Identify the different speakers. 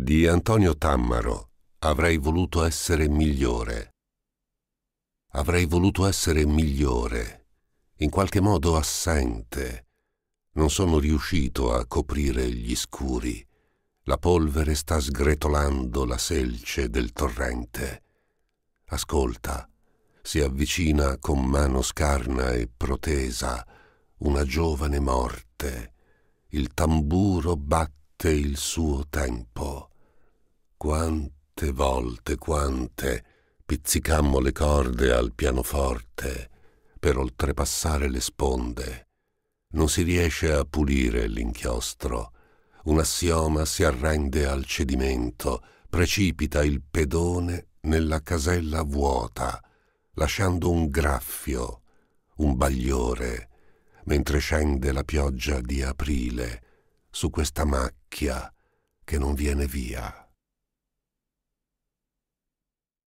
Speaker 1: Di Antonio Tammaro avrei voluto essere migliore. Avrei voluto essere migliore, in qualche modo assente. Non sono riuscito a coprire gli scuri. La polvere sta sgretolando la selce del torrente. Ascolta, si avvicina con mano scarna e protesa una giovane morte. Il tamburo batte il suo tempo. Quante volte, quante pizzicammo le corde al pianoforte per oltrepassare le sponde. Non si riesce a pulire l'inchiostro. Un assioma si arrende al cedimento, precipita il pedone nella casella vuota, lasciando un graffio, un bagliore, mentre scende la pioggia di aprile su questa macchia che non viene via.